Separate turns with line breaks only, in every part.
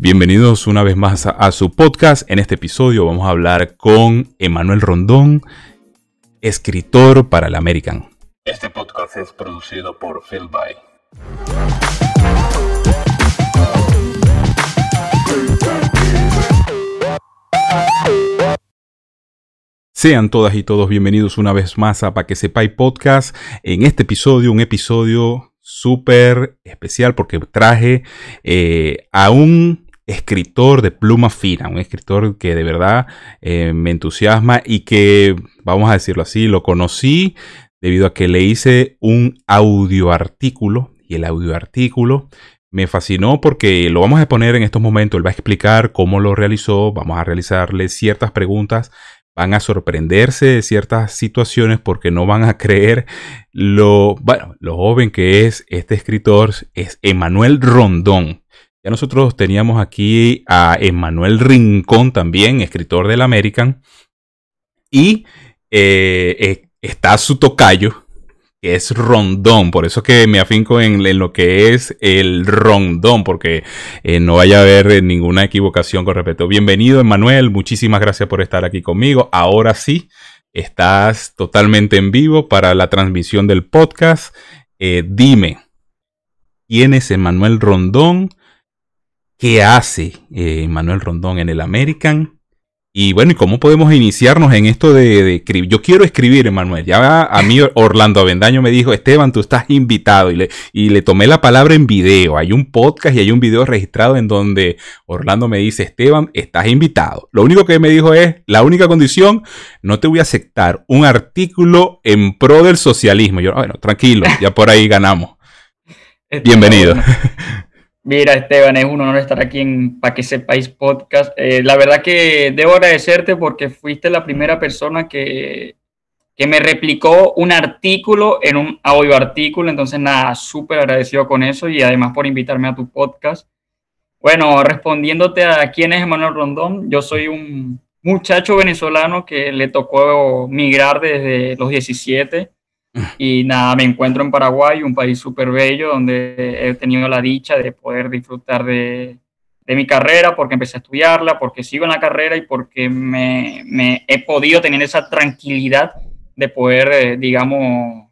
Bienvenidos una vez más a, su podcast. En este episodio vamos a hablar con Emanuel Rondón, escritor para el American. Este podcast es producido por Phil Sean todas y todos bienvenidos una vez más a Pa' que podcast. En este episodio, un episodio súper especial porque traje eh, a un escritor de pluma fina, un escritor que de verdad eh, me entusiasma y que, vamos a decirlo así, lo conocí debido a que le hice un audio artículo y el audio artículo me fascinó porque lo vamos a poner en estos momentos, él va a explicar cómo lo realizó, vamos a realizarle ciertas preguntas, van a sorprenderse de ciertas situaciones porque no van a creer lo, bueno, lo joven que es este escritor, es Emanuel Rondón. Ya nosotros teníamos aquí a Emmanuel Rincón también, escritor del American. Y eh, está su tocayo, que es rondón. Por eso que me afinco en, lo que es el rondón, porque eh, no vaya a haber eh, ninguna equivocación con respecto. Bienvenido, Emmanuel. Muchísimas gracias por estar aquí conmigo. Ahora sí, estás totalmente en vivo para la transmisión del podcast. dime, ¿quién es Emmanuel Rondón? qué hace eh, Manuel Rondón en el American. Y bueno, ¿y cómo podemos iniciarnos en esto de, escribir? Yo quiero escribir, Emanuel. Ya a mí Orlando Avendaño me dijo, Esteban, tú estás invitado. Y le, y le tomé la palabra en video. Hay un podcast y hay un video registrado en donde Orlando me dice, Esteban, estás invitado. Lo único que me dijo es, la única condición, no te voy a aceptar un artículo en pro del socialismo. Yo, ah, bueno, tranquilo, ya por ahí ganamos. Bienvenido.
Mira, Esteban, es un honor estar aquí en Pa' que sepáis podcast. Eh, la verdad que debo agradecerte porque fuiste la primera persona que, que me replicó un artículo en un audio artículo. Entonces, nada, súper agradecido con eso y además por invitarme a tu podcast. Bueno, respondiéndote a quién es Emanuel Rondón, yo soy un muchacho venezolano que le tocó migrar desde los 17 Y nada, me encuentro en Paraguay, un país súper bello, donde he tenido la dicha de poder disfrutar de, mi carrera, porque empecé a estudiarla, porque sigo en la carrera y porque me, he podido tener esa tranquilidad de poder, eh, digamos,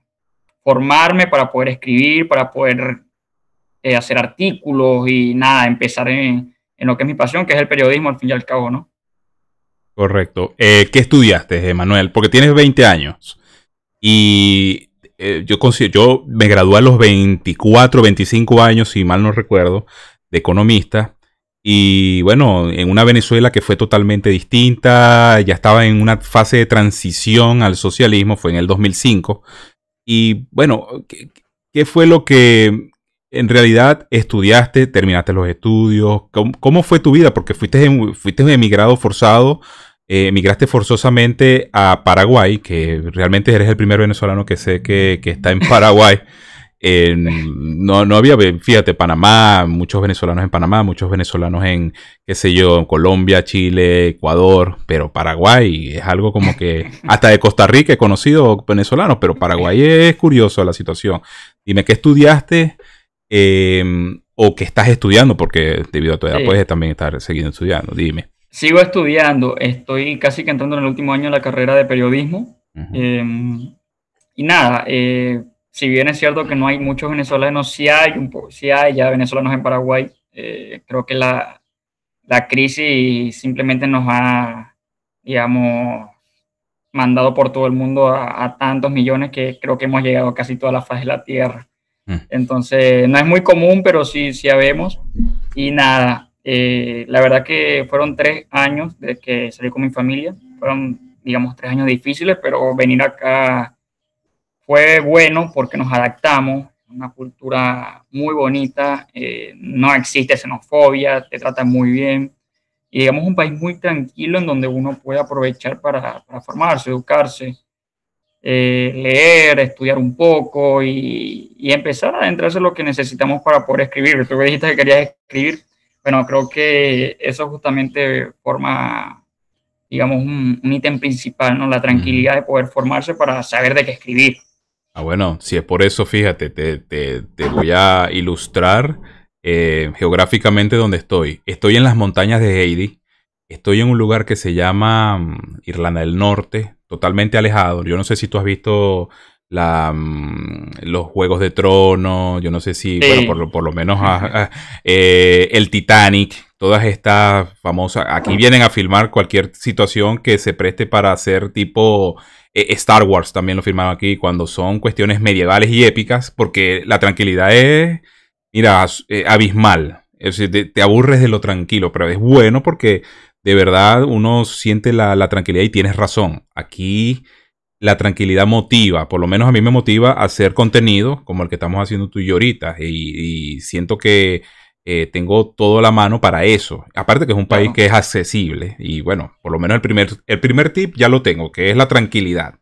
formarme para poder escribir, para poder eh, hacer artículos y nada, empezar en, lo que es mi pasión, que es el periodismo al fin y al cabo, ¿no?
Correcto. Eh, ¿Qué estudiaste, Emanuel? Porque tienes 20 años. Y eh, yo, me gradué a los 24, 25 años, si mal no recuerdo, de economista. Y bueno, en una Venezuela que fue totalmente distinta, ya estaba en una fase de transición al socialismo, fue en el 2005. Y bueno, ¿qué, fue lo que en realidad estudiaste, terminaste los estudios? ¿Cómo, fue tu vida? Porque fuiste, fuiste emigrado forzado eh, emigraste forzosamente a Paraguay, que realmente eres el primer venezolano que sé que, está en Paraguay. no, no había, fíjate, Panamá, muchos venezolanos en Panamá, muchos venezolanos en, qué sé yo, en Colombia, Chile, Ecuador, pero Paraguay es algo como que, hasta de Costa Rica he conocido venezolanos, pero Paraguay es curioso la situación. Dime, ¿qué estudiaste em, o qué estás estudiando? Porque debido a tu edad puedes también estar seguido estudiando, dime.
Sigo estudiando, estoy casi que entrando en el último año de la carrera de periodismo. Em, y nada, eh, si bien es cierto que no hay muchos venezolanos, sí hay, un sí hay ya venezolanos en Paraguay, eh, creo que la, la, crisis simplemente nos ha, digamos, mandado por todo el mundo a, tantos millones que creo que hemos llegado a casi toda la faz de la Tierra. Mm. Entonces, no es muy común, pero sí, sí habemos. Y nada, eh, la verdad que fueron tres años desde que salí con mi familia, fueron, digamos, tres años difíciles, pero venir acá fue bueno porque nos adaptamos, una cultura muy bonita, eh, no existe xenofobia, te tratan muy bien. Y digamos un país muy tranquilo en donde uno puede aprovechar para, formarse, educarse, eh, leer, estudiar un poco y, empezar a adentrarse en lo que necesitamos para poder escribir. Tú me dijiste que querías escribir, bueno, creo que eso justamente forma, digamos, un, ítem principal, ¿no? La tranquilidad de poder formarse para saber de qué escribir.
Ah, bueno, si es por eso, fíjate, te, te, voy a ilustrar eh, geográficamente dónde estoy. Estoy en las montañas de Heidi. Estoy en un lugar que se llama mm, Irlanda del Norte, totalmente alejado. Yo no sé si tú has visto Mm, los Juegos de Trono, yo no sé si, bueno, por, lo menos ah, ah, eh, el Titanic, todas estas famosas, aquí vienen a filmar cualquier situación que se preste para hacer tipo eh, Star Wars, también lo firmaron aquí, cuando son cuestiones medievales y épicas, porque la tranquilidad es, mira, eh, abismal. te, aburres de lo tranquilo, pero es bueno porque de verdad uno siente la, la tranquilidad y tienes razón. Aquí la tranquilidad motiva, por lo menos a mí me motiva a hacer contenido como el que estamos haciendo tú y yo ahorita. Y, siento que eh, tengo todo la mano para eso. Aparte que es un país que es accesible. Y bueno, por lo menos el primer, el primer tip ya lo tengo, que es la tranquilidad.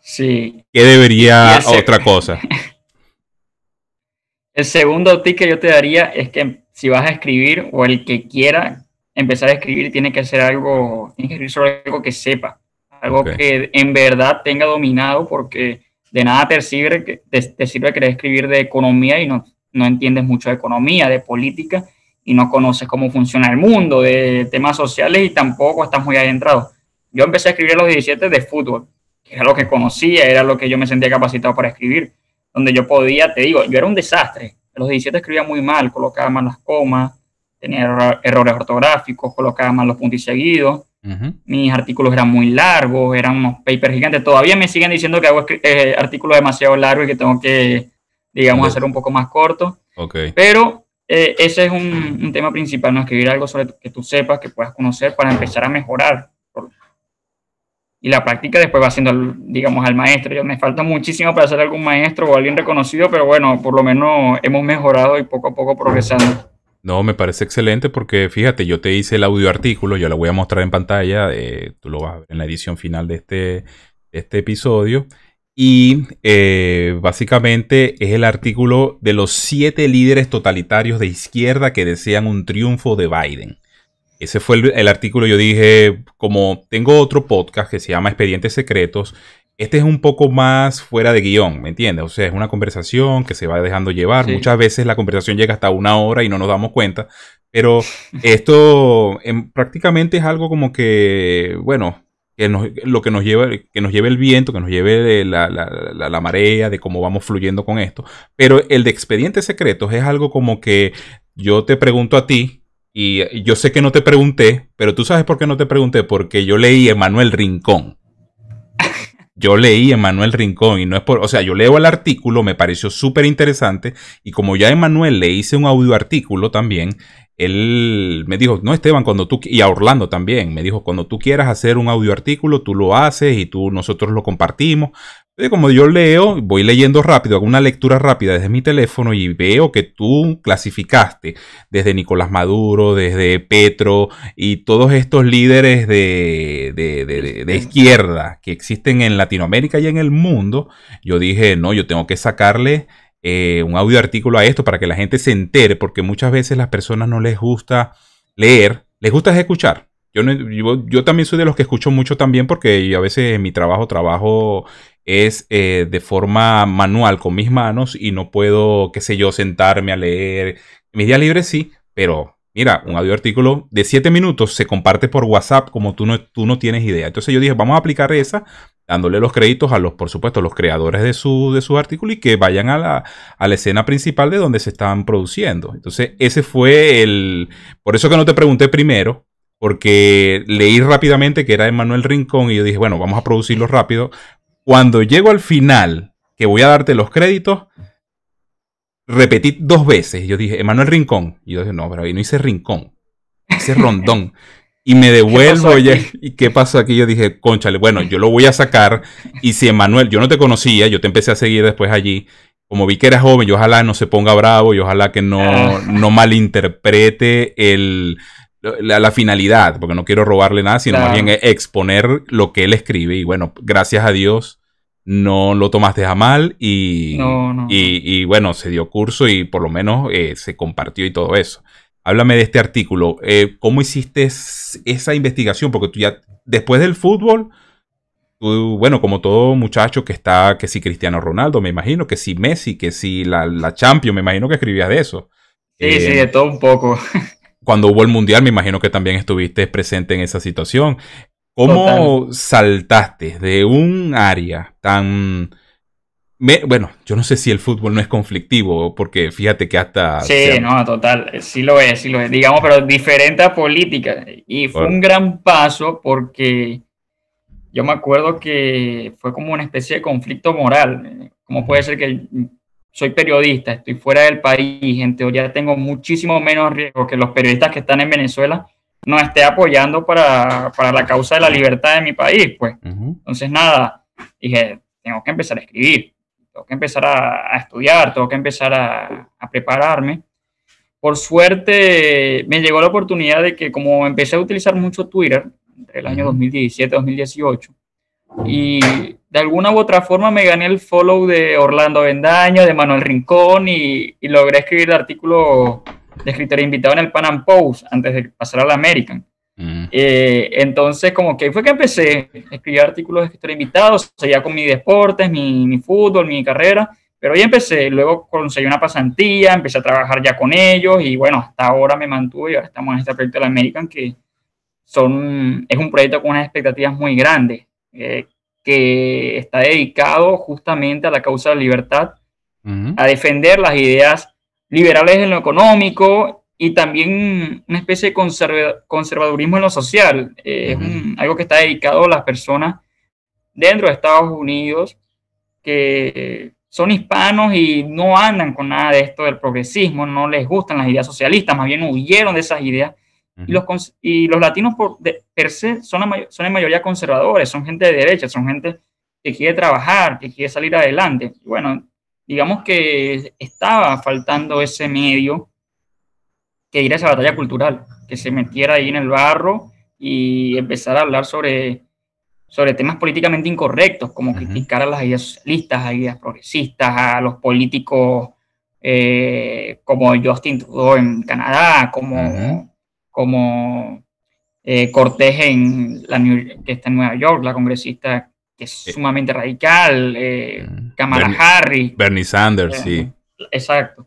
Sí. ¿Qué debería otra cosa?
el segundo tip que yo te daría es que si vas a escribir o el que quiera empezar a escribir tiene que hacer algo, tiene sobre algo que sepa algo que en verdad tenga dominado, porque de nada te sirve, te, sirve querer escribir de economía y no, no entiendes mucho de economía, de política, y no conoces cómo funciona el mundo, de temas sociales y tampoco estás muy adentrado. Yo empecé a escribir a los 17 de fútbol, que era lo que conocía, era lo que yo me sentía capacitado para escribir, donde yo podía, te digo, yo era un desastre. A los 17 escribía muy mal, colocaba mal las comas, tenía errores ortográficos, colocaba mal los puntos y seguidos, mis artículos eran muy largos, eran unos papers gigantes. Todavía me siguen diciendo que hago eh, artículos demasiado largos y que tengo que, digamos, hacer un poco más corto. Okay. Pero eh, ese es un, tema principal, no escribir algo sobre que tú sepas, que puedas conocer para empezar a mejorar. Y la práctica después va siendo, digamos, al maestro. Yo, me falta muchísimo para ser algún maestro o alguien reconocido, pero bueno, por lo menos hemos mejorado y poco a poco progresando.
No, me parece excelente porque fíjate, yo te hice el audio artículo, yo lo voy a mostrar en pantalla, eh, tú lo vas a ver en la edición final de este, este episodio. Y eh, básicamente es el artículo de los siete líderes totalitarios de izquierda que desean un triunfo de Biden. Ese fue el, artículo, yo dije, como tengo otro podcast que se llama Expedientes Secretos, este es un poco más fuera de guión, ¿me entiendes? O sea, es una conversación que se va dejando llevar. Muchas veces la conversación llega hasta una hora y no nos damos cuenta. Pero esto em, prácticamente es algo como que, bueno, que nos, lo que nos lleva, que nos lleve el viento, que nos lleve la, la, marea, de cómo vamos fluyendo con esto. Pero el de expedientes secretos es algo como que yo te pregunto a ti, y yo sé que no te pregunté, pero tú sabes por qué no te pregunté, porque yo leí Emanuel Rincón yo leí Emanuel Rincón y no es por, o sea, yo leo el artículo, me pareció súper interesante y como ya Emanuel le hice un audio artículo también, él me dijo, no Esteban, cuando tú, y a Orlando también, me dijo, cuando tú quieras hacer un audio artículo, tú lo haces y tú, nosotros lo compartimos. como yo leo, voy leyendo rápido, hago una lectura rápida desde mi teléfono y veo que tú clasificaste desde Nicolás Maduro, desde Petro y todos estos líderes de, de izquierda que existen en Latinoamérica y en el mundo. Yo dije, no, yo tengo que sacarle eh, un audio artículo a esto para que la gente se entere, porque muchas veces las personas no les gusta leer, les gusta escuchar. Yo, yo, también soy de los que escucho mucho también porque a veces mi trabajo trabajo es eh, de forma manual con mis manos y no puedo, qué sé yo, sentarme a leer. media mis días sí, pero mira, un audio artículo de 7 minutos se comparte por WhatsApp como tú no, tú no tienes idea. Entonces yo dije, vamos a aplicar esa dándole los créditos a los, por supuesto, los creadores de su, de su artículo y que vayan a la, a la escena principal de donde se estaban produciendo. Entonces, ese fue el... Por eso que no te pregunté primero, porque leí rápidamente que era Emanuel Rincón y yo dije, bueno, vamos a producirlo rápido. Cuando llego al final, que voy a darte los créditos, repetí dos veces. Yo dije, Emanuel Rincón. Y yo dije, no, pero ahí no hice Rincón. Hice Rondón. y me devuelvo y qué pasó aquí yo dije conchale bueno yo lo voy a sacar y si Emanuel yo no te conocía yo te empecé a seguir después allí como vi que eras joven yo ojalá no se ponga bravo y ojalá que no ah. no malinterprete la, finalidad porque no quiero robarle nada sino más bien exponer lo que él escribe y bueno gracias a Dios no lo tomaste a mal y, y, bueno, se dio curso y por lo menos eh, se compartió y todo eso. Háblame de este artículo. Eh, ¿Cómo hiciste esa investigación? Porque tú ya, después del fútbol, tú, bueno, como todo muchacho que está, que si Cristiano Ronaldo, me imagino, que si Messi, que si la, la Champions, me imagino que escribías de eso. Sí, sí, eh, de todo un poco. Cuando hubo el Mundial, me imagino que también estuviste presente en esa situación. ¿Cómo saltaste de un área tan bueno, yo no sé si el fútbol no es conflictivo, porque fíjate que hasta... Sí,
no, total, sí lo es, sí lo es, digamos, pero diferente a Y fue un gran paso porque yo me acuerdo que fue como una especie de conflicto moral. ¿Cómo puede ser que soy periodista, estoy fuera del país, en teoría tengo muchísimo menos riesgo que los periodistas que están en Venezuela? no esté apoyando para, la causa de la libertad de mi país, pues. Entonces, nada, dije, tengo que empezar a escribir tengo que empezar a, estudiar, tengo que empezar a, prepararme. Por suerte me llegó la oportunidad de que como empecé a utilizar mucho Twitter entre el año 2017-2018 y de alguna u otra forma me gané el follow de Orlando Bendaño, de Manuel Rincón y, logré escribir el artículo de escritor invitado en el Pan Am Post antes de pasar al American. Mm. Eh, entonces, como que fue que empecé a escribir artículos de ya invitados, seguía con mi deportes, mi, mi, fútbol, mi carrera, pero ya empecé, luego conseguí una pasantía, empecé a trabajar ya con ellos y bueno, hasta ahora me mantuve y ahora estamos en este proyecto de la American que son, es un proyecto con unas expectativas muy grandes, eh, que está dedicado justamente a la causa de la libertad, mm. a defender las ideas liberales en lo económico y también una especie de conservadurismo en lo social. Eh, es algo que está dedicado a las personas dentro de Estados Unidos que son hispanos y no andan con nada de esto del progresismo, no les gustan las ideas socialistas, más bien huyeron de esas ideas. y, los, y los, latinos por de, per se son, son en mayoría conservadores, son gente de derecha, son gente que quiere trabajar, que quiere salir adelante. bueno, digamos que estaba faltando ese medio que ir a esa batalla cultural, que se metiera ahí en el barro y empezar a hablar sobre, sobre temas políticamente incorrectos, como criticar a las ideas socialistas, a ideas progresistas, a los políticos eh, como Justin Trudeau en Canadá, como, como eh, Cortés en la que está en Nueva York, la congresista que es eh. sumamente radical, mm. Kamala Harry. Harris. Bernie Sanders, sí. Exacto.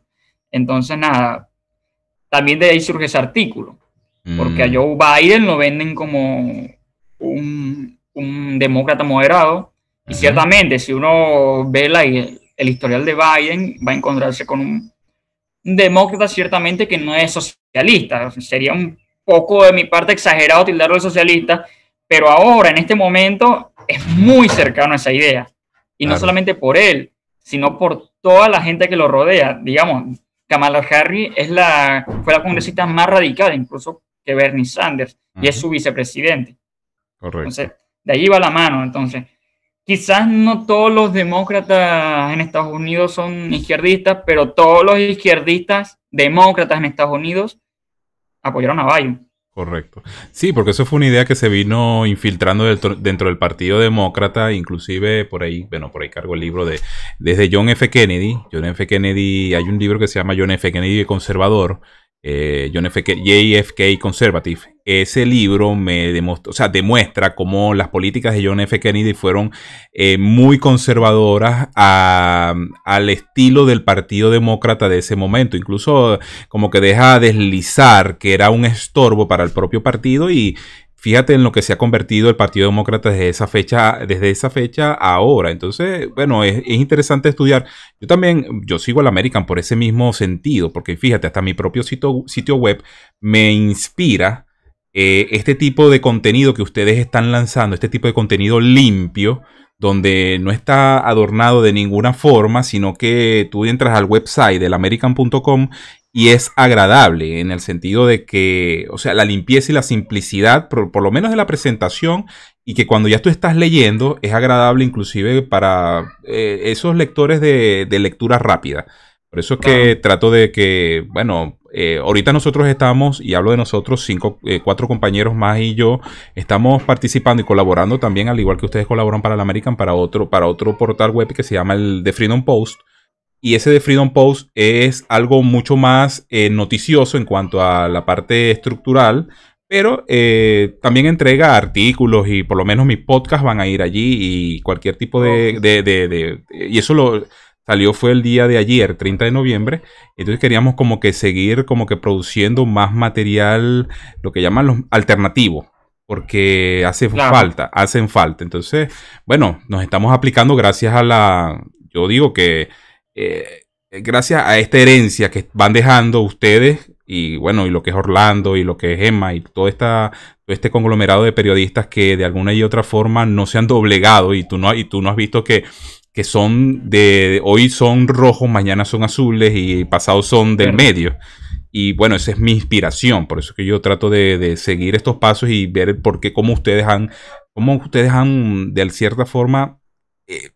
Entonces, nada, también de ahí surge ese artículo, porque mm. a Joe Biden lo venden como un, un demócrata moderado, y ciertamente si uno ve el historial de Biden, va a encontrarse con un, demócrata ciertamente que no es socialista. Sería un poco de mi parte exagerado tildarlo de socialista, pero ahora, en este momento, es muy cercano a esa idea. Y no solamente por él, sino por toda la gente que lo rodea. Digamos, Kamala Harris es la, fue la congresista más radical, incluso que Bernie Sanders, y es su vicepresidente. Correcto. Entonces, de allí va la mano. Entonces, quizás no todos los demócratas en Estados Unidos son izquierdistas, pero todos los izquierdistas demócratas en Estados Unidos
apoyaron a Biden. Correcto. Sí, porque eso fue una idea que se vino infiltrando dentro, del Partido Demócrata, inclusive por ahí, bueno, por ahí cargo el libro de desde John F. Kennedy. John F. Kennedy, hay un libro que se llama John F. Kennedy Conservador, eh, John F. Kennedy, JFK Conservative, ese libro me demuestra cómo las políticas de John F. Kennedy fueron eh, muy conservadoras al estilo del Partido Demócrata de ese momento. Incluso como que deja deslizar que era un estorbo para el propio partido y fíjate en lo que se ha convertido el Partido Demócrata desde esa fecha, desde esa fecha ahora. Entonces, bueno, es, interesante estudiar. Yo también, yo sigo al American por ese mismo sentido, porque fíjate, hasta mi propio sitio, sitio web me inspira eh, este tipo de contenido que ustedes están lanzando, este tipo de contenido limpio, donde no está adornado de ninguna forma, sino que tú entras al website del american.com y es agradable en el sentido de que, o sea, la limpieza y la simplicidad, por, lo menos de la presentación, y que cuando ya tú estás leyendo es agradable inclusive para eh, esos lectores de, lectura rápida. Por eso es que trato de que, bueno, eh, ahorita nosotros estamos, y hablo de nosotros, cinco, eh, cuatro compañeros más y yo, estamos participando y colaborando también, al igual que ustedes colaboran para el American, para otro, para otro portal web que se llama el The Freedom Post y ese de Freedom Post es algo mucho más eh, noticioso en cuanto a la parte estructural, pero eh, también entrega artículos y por lo menos mis podcasts van a ir allí y cualquier tipo de... y eso lo salió fue el día de ayer, 30 de noviembre. Entonces queríamos como que seguir como que produciendo más material, lo que llaman los alternativos porque hace falta, hacen falta. Entonces, bueno, nos estamos aplicando gracias a la, yo digo que eh, gracias a esta herencia que van dejando ustedes y bueno, y lo que es Orlando y lo que es Emma y todo, esta, este conglomerado de periodistas que de alguna y otra forma no se han doblegado y tú no, y tú no has visto que, que son de hoy son rojos, mañana son azules y pasado son del medio. Y bueno, esa es mi inspiración, por eso que yo trato de, seguir estos pasos y ver por qué, cómo ustedes han, como ustedes han de cierta forma eh,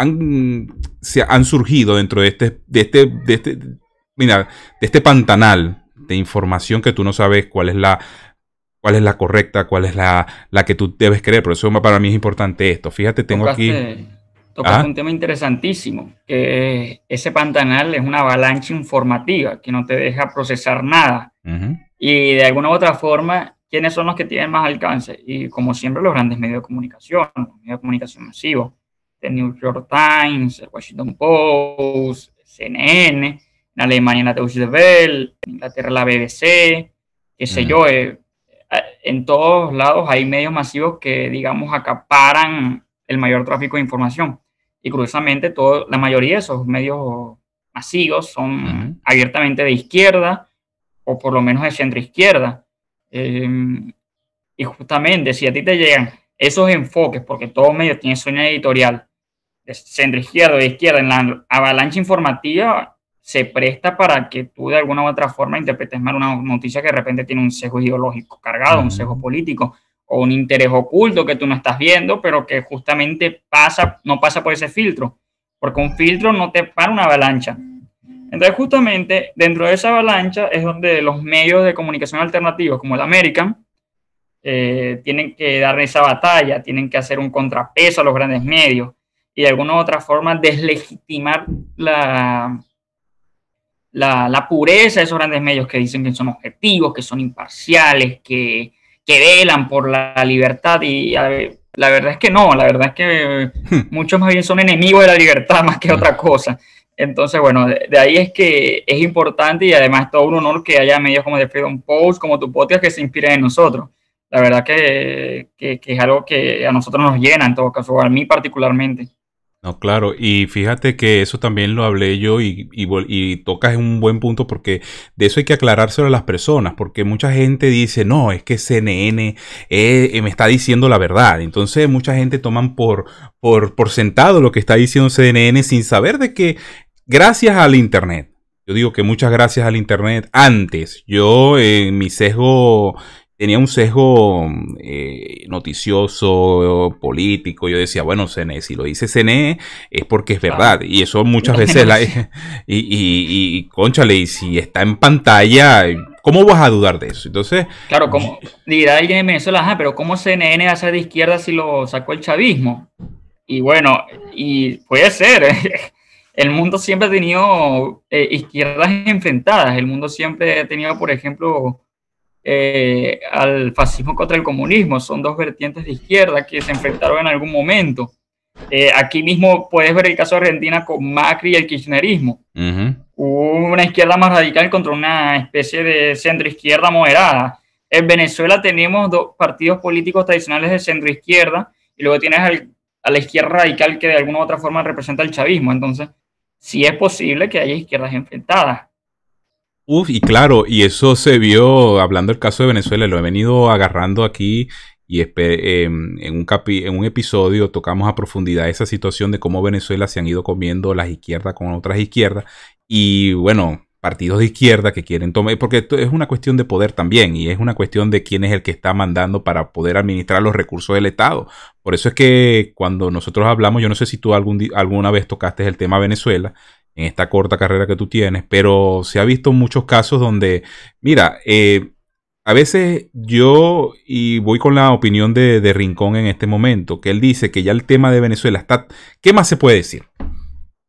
han, se han surgido dentro de este, este, este, mira, de este pantanal de información que tú no sabes cuál es la, cuál es la correcta, cuál es la, que tú debes creer. Por eso para mí es importante esto. Fíjate, tengo aquí... Ah. un
tema interesantísimo, que ese pantanal es una avalancha informativa que no te deja procesar nada. Y de alguna u otra forma, ¿quiénes son los que tienen más alcance? Y como siempre, los grandes medios de comunicación, los medios de comunicación masivos. The New York Times, Washington Post, CNN, en Alemania la Deutsche Welle, en Inglaterra la BBC, qué sé yo, eh, eh, en todos lados hay medios masivos que, digamos, acaparan el mayor tráfico de información. Y curiosamente, la mayoría de esos medios masivos son abiertamente de izquierda o por lo menos de centro izquierda. Em, y justamente, si a ti te llegan esos enfoques, porque todo medio tiene sueño editorial, centro izquierdo e izquierda en la avalancha informativa se presta para que tú de alguna u otra forma interpretes mal una noticia que de repente tiene un sesgo ideológico cargado, un sesgo político o un interés oculto que tú no estás viendo, pero que justamente pasa, no pasa por ese filtro, porque un filtro no te para una avalancha. Entonces justamente dentro de esa avalancha es donde los medios de comunicación alternativos como el American eh, tienen que dar esa batalla, tienen que hacer un contrapeso a los grandes medios y de alguna u otra forma deslegitimar la, la, pureza de esos grandes medios que dicen que son objetivos, que son imparciales, que, que velan por la libertad y la verdad es que no, la verdad es que hmm. muchos más bien son enemigos de la libertad más que otra cosa. Entonces, bueno, de, ahí es que es importante y además todo un honor que haya medios como The Freedom Post, como tu que se inspiren en nosotros. La verdad que, que es algo que a nosotros nos llena, en todo caso, a mí particularmente.
No, claro, y fíjate que eso también lo hablé yo y, y, y tocas un buen punto porque de eso hay que aclarárselo a las personas, porque mucha gente dice, no, es que CNN eh, eh, me está diciendo la verdad, entonces mucha gente toman por, por, sentado lo que está diciendo CNN sin saber de que gracias al Internet, yo digo que muchas gracias al Internet. Antes, yo en mi sesgo tenía un sesgo eh, noticioso, político. Yo decía, bueno, CNE, si lo dice CNE es porque es verdad. y eso muchas veces la... Y, y, conchale, si está en pantalla, ¿cómo vas a dudar de eso? Entonces...
Claro, como dirá alguien en Venezuela, ah, pero ¿cómo CNN va a ser de izquierda si lo sacó el chavismo? Y bueno, y puede ser. ¿eh? el mundo siempre ha tenido eh, izquierdas enfrentadas. El mundo siempre ha tenido, por ejemplo, eh, al fascismo contra el comunismo. Son dos vertientes de izquierda que se enfrentaron en algún momento. Eh, aquí mismo puedes ver el caso de Argentina con Macri y el kirchnerismo. una izquierda más radical contra una especie de centro izquierda moderada. En Venezuela tenemos dos partidos políticos tradicionales de centro izquierda y luego tienes a la izquierda radical que de alguna u otra forma representa el chavismo. Entonces, sí es posible que haya izquierdas enfrentadas.
Uf, y claro, y eso se vio, hablando del caso de Venezuela, lo he venido agarrando aquí y em, en un, en un episodio tocamos a profundidad esa situación de cómo Venezuela se han ido comiendo las izquierdas con otras izquierdas y bueno, partidos de izquierda que quieren tomar, porque esto es una cuestión de poder también y es una cuestión de quién es el que está mandando para poder administrar los recursos del Estado. Por eso es que cuando nosotros hablamos, yo no sé si tú algún, alguna vez tocaste el tema Venezuela, en esta corta carrera que tú tienes, pero se ha visto muchos casos donde, mira, eh, a veces yo, y voy con la opinión de, de, Rincón en este momento, que él dice que ya el tema de Venezuela está... ¿Qué más se puede decir?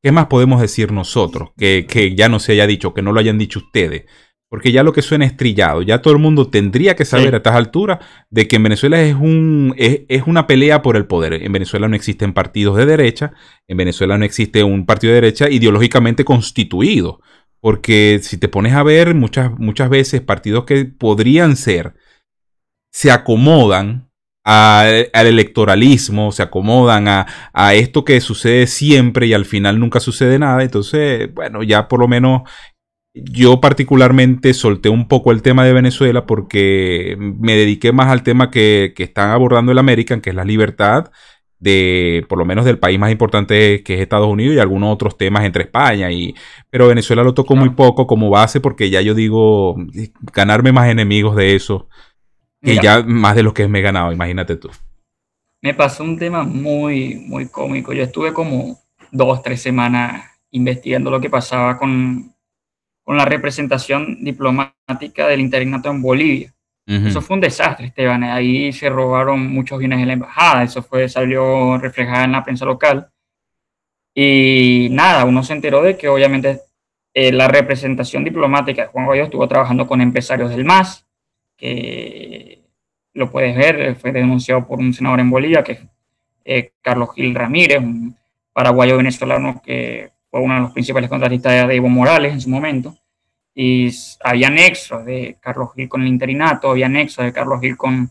¿Qué más podemos decir nosotros? Que, que ya no se haya dicho, que no lo hayan dicho ustedes porque ya lo que suena estrillado, Ya todo el mundo tendría que saber a estas alturas de que en Venezuela es, un, es, una pelea por el poder. En Venezuela no existen partidos de derecha, en Venezuela no existe un partido de derecha ideológicamente constituido. Porque si te pones a ver, muchas, muchas veces partidos que podrían ser se acomodan al electoralismo, se acomodan a, a, esto que sucede siempre y al final nunca sucede nada. Entonces, bueno, ya por lo menos yo particularmente solté un poco el tema de Venezuela porque me dediqué más al tema que, están abordando el American, que es la libertad de, por lo menos del país más importante que es Estados Unidos y algunos otros temas entre España y, pero Venezuela lo tocó muy poco como base porque ya yo digo, eh, ganarme más enemigos de eso, que ya más de los que me he ganado, imagínate tú.
Me pasó un tema muy, muy cómico. Yo estuve como dos, tres semanas investigando lo que pasaba con con la representación diplomática del interinato en Bolivia. Eso fue un desastre, Esteban. Ahí se robaron muchos bienes de la embajada. Eso fue, salió reflejado en la prensa local. Y nada, uno se enteró de que obviamente eh, la representación diplomática de Juan Guaidó estuvo trabajando con empresarios del MAS, que lo puedes ver, eh, fue denunciado por un senador en Bolivia, que eh, Carlos Gil Ramírez, un paraguayo venezolano que fue uno de los principales contratistas de Evo Morales en su momento y había nexos de Carlos Gil con el interinato, había nexos de Carlos Gil con,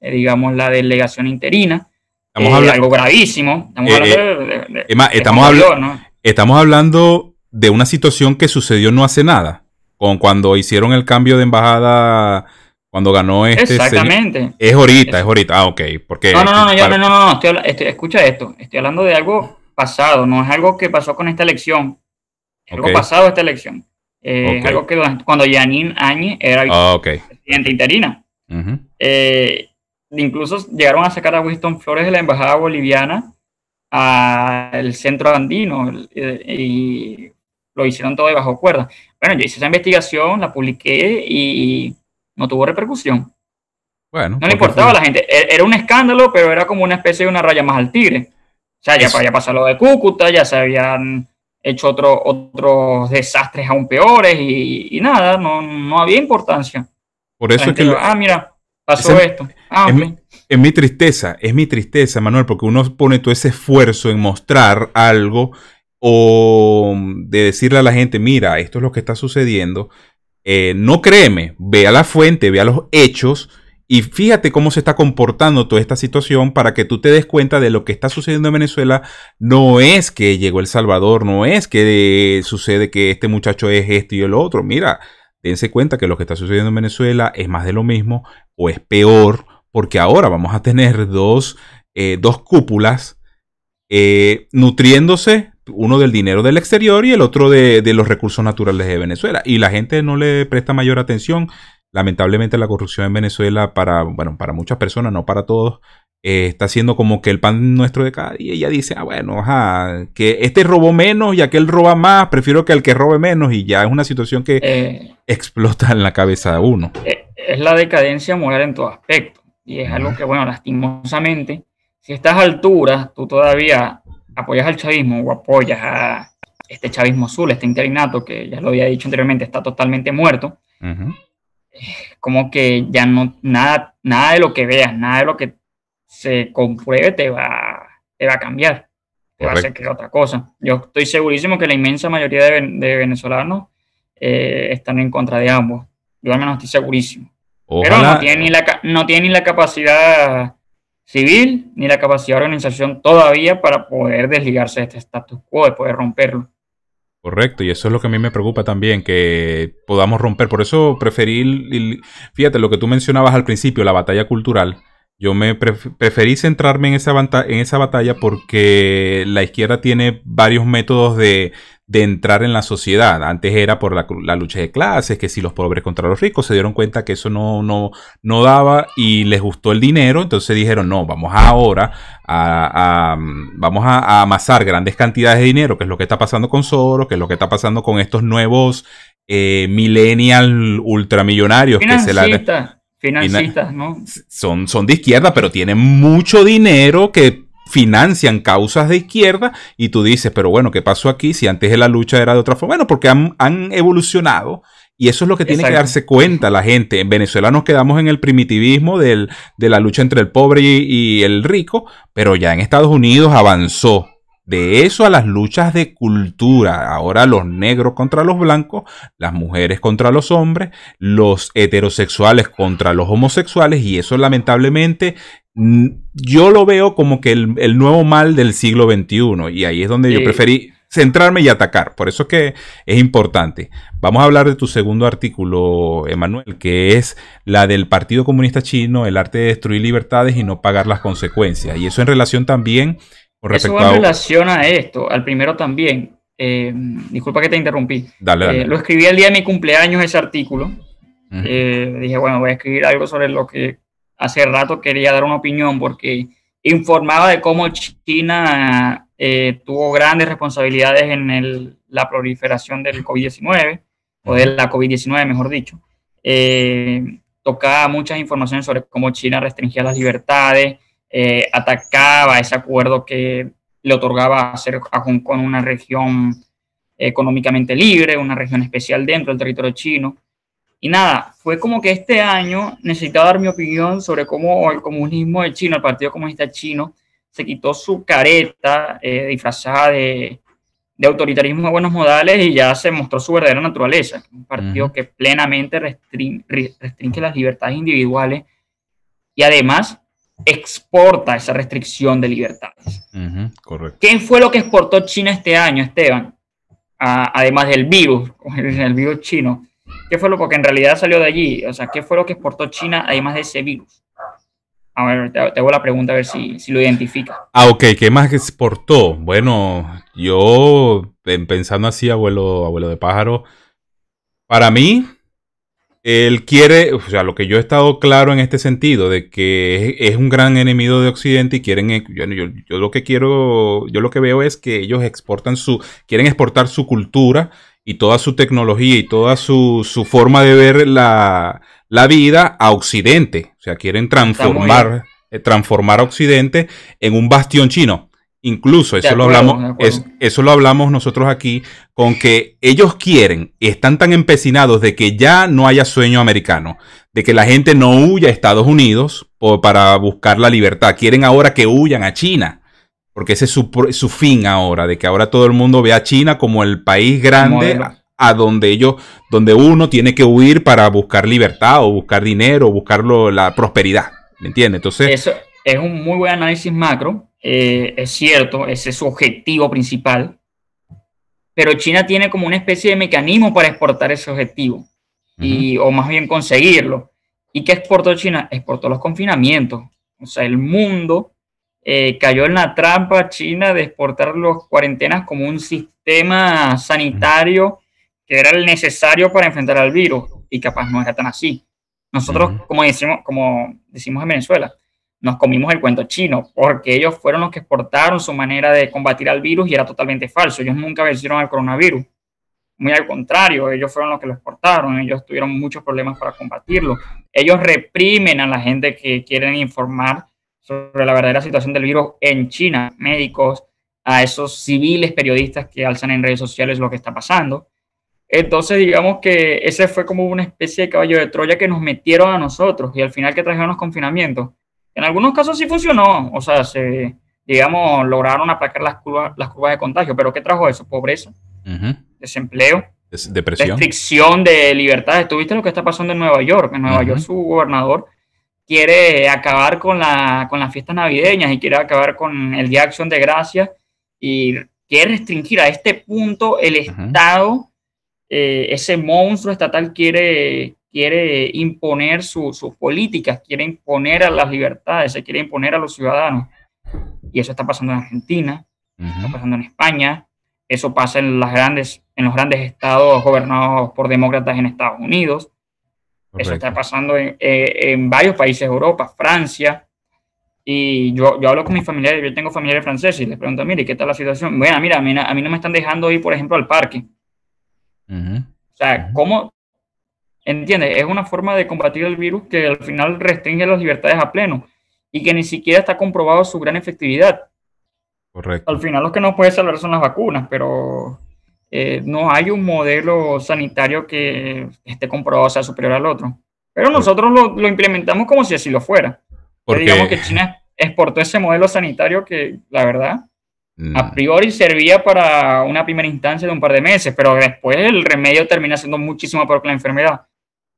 eh, digamos, la delegación interina.
Estamos eh, algo gravísimo.
Estamos hablando de,
estamos, hablando de una situación que sucedió no hace nada, con cuando hicieron el cambio de embajada cuando ganó este. Exactamente. Es ahorita, es ahorita. Ah, ok. Porque, no, no, no, no,
no, no estoy, escucha esto. Estoy hablando de algo pasado, no es algo que pasó con esta elección. Es algo pasado esta elección. Eh, algo que cuando Yanin Añe era
ah, presidenta
interina. Eh, incluso llegaron a sacar a Winston Flores de la embajada boliviana al centro andino eh, y lo hicieron todo de bajo cuerda. Bueno, yo hice esa investigación, la publiqué y no tuvo repercusión. Bueno, no le importaba a la gente. E-, era un escándalo, pero era como una especie de una raya más al tigre. O sea, ya, ya pasó lo de Cúcuta, ya se habían hecho otros desastres aún peores y, nada, no, había importancia.
Por eso que... ah, mira, pasó esto. Ah, es, mi, tristeza, es mi tristeza, Manuel, porque uno pone todo ese esfuerzo en mostrar algo o de decirle a la gente, mira, esto es lo que está sucediendo. Eh, no créeme, vea la fuente, vea los hechos y fíjate cómo se está comportando toda esta situación para que tú te des cuenta de lo que está sucediendo en Venezuela. No es que llegó El Salvador, no es que sucede que este muchacho es esto y el otro. Mira, dense cuenta que lo que está sucediendo en Venezuela es más de lo mismo o es peor, porque ahora vamos a tener dos, eh, dos cúpulas eh, nutriéndose, uno del dinero del exterior y el otro de los recursos naturales de Venezuela. Y la gente no le presta mayor atención lamentablemente la corrupción en Venezuela para, bueno, para muchas personas, no para todos, eh, está siendo como que el pan nuestro de cada día. Y ella dice, ah, bueno, que este robó menos y aquel roba más, prefiero que el que robe menos. Y ya es una situación que eh, explota en la cabeza de uno.
Eh, es la decadencia moral en todo aspecto. Y es algo que, bueno, lastimosamente, si a estas alturas tú todavía apoyas al chavismo o apoyas a este chavismo azul, este interinato que ya lo había dicho anteriormente, está totalmente muerto como que ya no, nada, nada de lo que veas, nada de lo que se compruebe te va, te va a cambiar, te va a hacer que otra cosa. Yo estoy segurísimo que la inmensa mayoría de, venezolanos eh, están en contra de ambos. Yo al menos estoy segurísimo. Pero no tiene ni la, no tiene ni la capacidad civil ni la capacidad de organización todavía para poder desligarse de este status quo, de poder romperlo.
Correcto, y eso es lo que a mí me preocupa también, que podamos romper. Por eso preferí, fíjate, lo que tú mencionabas al principio, la batalla cultural. Yo me preferí centrarme en esa, en esa batalla porque la izquierda tiene varios métodos de, de entrar en la sociedad. Antes era por la, lucha de clases, que si los pobres contra los ricos se dieron cuenta que eso no, no, no daba y les gustó el dinero, entonces dijeron, no, vamos ahora a, vamos a, amasar grandes cantidades de dinero, que es lo que está pasando con Soros, que es lo que está pasando con estos nuevos eh, millennial ultramillonarios que se la...
Financistas, ¿no?
Son, son de izquierda, pero tienen mucho dinero que financian causas de izquierda y tú dices, pero bueno, ¿qué pasó aquí si antes la lucha era de otra forma? Bueno, porque han, evolucionado. Y eso es lo que tiene que darse cuenta la gente. En Venezuela nos quedamos en el primitivismo del, de la lucha entre el pobre y el rico, pero ya en Estados Unidos avanzó. De eso a las luchas de cultura, ahora los negros contra los blancos, las mujeres contra los hombres, los heterosexuales contra los homosexuales, y eso lamentablemente yo lo veo como que el, nuevo mal del siglo XXI y ahí es donde yo preferí centrarme y atacar. Por eso es que es importante. Vamos a hablar de tu segundo artículo, Emanuel, que es la del Partido Comunista Chino, el arte de destruir libertades y no pagar las consecuencias. Y eso en relación también con respecto eso en
relación a esto, al primero también. Eh, disculpa que te interrumpí. Dale, dale. Eh, lo escribí el día de mi cumpleaños ese artículo. Eh, dije, bueno, voy a escribir algo sobre lo que hace rato quería dar una opinión porque informaba de cómo China eh, tuvo grandes responsabilidades en la proliferación del COVID-19, o de la COVID-19, mejor dicho. Eh, tocaba muchas informaciones sobre cómo China restringía las libertades, eh, atacaba ese acuerdo que le otorgaba hacer a Hong Kong una región económicamente libre, una región especial dentro del territorio chino. Y nada, fue como que este año necesitaba dar mi opinión sobre cómo el comunismo de China, el Partido Comunista Chino, se quitó su careta eh, disfrazada de, autoritarismo de buenos modales y ya se mostró su verdadera naturaleza. Un partido que plenamente restringe, las libertades individuales y además exporta esa restricción de libertades. correcto. ¿Qué fue lo que exportó China este año, Esteban? además del virus, el virus chino. ¿Qué fue lo que en realidad salió de allí? O sea, ¿qué fue lo que exportó China además de ese virus? A ver, te, hago la pregunta a ver si, lo identifica.
Ah, ok, ¿qué más exportó? Bueno, yo em, pensando así, abuelo, abuelo de pájaro, para mí, él quiere, o sea, lo que yo he estado claro en este sentido, de que es, un gran enemigo de Occidente y quieren, eh, yo, lo que quiero, yo lo que veo es que ellos exportan su, quieren exportar su cultura y toda su tecnología y toda su, forma de ver la, vida a Occidente. O sea, quieren transformar, eh, transformar a Occidente en un bastión chino. Incluso eso lo hablamos, es, eso lo hablamos nosotros aquí, con que ellos quieren, están tan empecinados de que ya no haya sueño americano, de que la gente no huya a Estados Unidos para buscar la libertad. Quieren ahora que huyan a China. Porque ese es su, fin ahora, de que ahora todo el mundo vea a China como el país grande a donde ellos, donde uno tiene que huir para buscar libertad o buscar dinero o buscar la prosperidad. ¿Me entiendes? Entonces. Eso
es un muy buen análisis macro. Eh, es cierto, ese es su objetivo principal. Pero China tiene como una especie de mecanismo para exportar ese objetivo. Y, O más bien conseguirlo. ¿Y qué exportó China? Exportó los confinamientos. O sea, el mundo eh, cayó en la trampa China de exportar los cuarentenas como un sistema sanitario que era el necesario para enfrentar al virus y capaz no era tan así. Nosotros, como, decimos, como decimos en Venezuela, nos comimos el cuento chino porque ellos fueron los que exportaron su manera de combatir al virus y era totalmente falso. Ellos nunca vencieron al coronavirus. Muy al contrario, ellos fueron los que lo exportaron, ellos tuvieron muchos problemas para combatirlo. Ellos reprimen a la gente que quieren informar sobre la verdadera situación del virus en China, médicos, a esos civiles periodistas que alzan en redes sociales lo que está pasando. Entonces, digamos que ese fue como una especie de caballo de Troya que nos metieron a nosotros y al final que trajeron los confinamientos. En algunos casos sí funcionó, o sea, se, digamos, lograron aplacar las curvas, las curvas de contagio, pero ¿qué trajo eso? Pobreza, desempleo, depresión. restricción de libertades. Tuviste lo que está pasando en Nueva York. En Nueva York su gobernador quiere acabar con, con las fiestas navideñas y quiere acabar con el Día de Acción de Gracias y quiere restringir a este punto el Estado, eh, ese monstruo estatal quiere, quiere imponer sus políticas, quiere imponer a las libertades, se quiere imponer a los ciudadanos. Y eso está pasando en Argentina, está pasando en España, eso pasa en, las grandes, en los grandes estados gobernados por demócratas en Estados Unidos. Eso está pasando eh, en, varios países de Europa, Francia. Y yo, hablo con mis familiares, yo tengo familiares franceses y les pregunto, mire, ¿qué tal la situación? Bueno, mira, a mí, no me están dejando ir, por ejemplo, al parque. O sea, ¿cómo? ¿Entiendes? Es una forma de combatir el virus que al final restringe las libertades a pleno y que ni siquiera está comprobado su gran efectividad. Correcto. Al final lo que nos puede salvar son las vacunas, pero eh, no hay un modelo sanitario que esté comprobado sea superior al otro. Pero nosotros lo, implementamos como si así lo fuera. Porque digamos que China exportó ese modelo sanitario que, la verdad, mm. a priori servía para una primera instancia de un par de meses, pero después el remedio termina siendo muchísimo por la enfermedad.